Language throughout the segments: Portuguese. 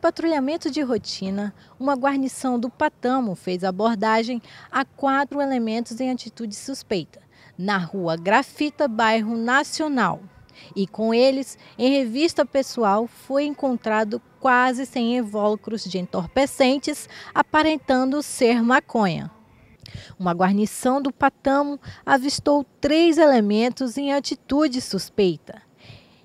Patrulhamento de rotina, uma guarnição do Patamo fez abordagem a quatro elementos em atitude suspeita, na rua Grafita, bairro Nacional. E com eles, em revista pessoal, foi encontrado quase sem invólucros de entorpecentes, aparentando ser maconha. Uma guarnição do Patamo avistou três elementos em atitude suspeita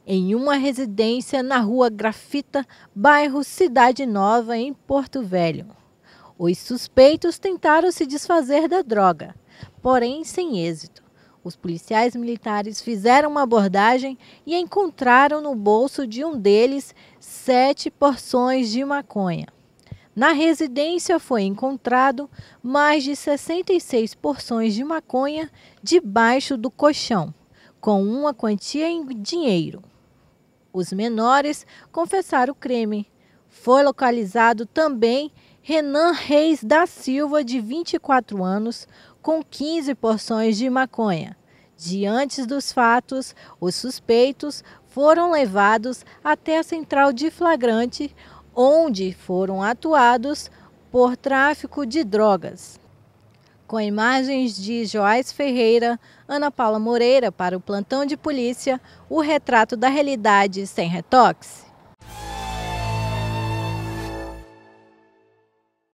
em uma residência na rua Grafita, bairro Cidade Nova, em Porto Velho. Os suspeitos tentaram se desfazer da droga, porém sem êxito. Os policiais militares fizeram uma abordagem e encontraram no bolso de um deles sete porções de maconha. Na residência foi encontrado mais de 66 porções de maconha debaixo do colchão, com uma quantia em dinheiro. Os menores confessaram o crime. Foi localizado também Renan Reis da Silva, de 24 anos, com 15 porções de maconha. Diante dos fatos, os suspeitos foram levados até a central de flagrante, onde foram atuados por tráfico de drogas com imagens de Joás Ferreira, Ana Paula Moreira para o plantão de polícia, o retrato da realidade sem retoques.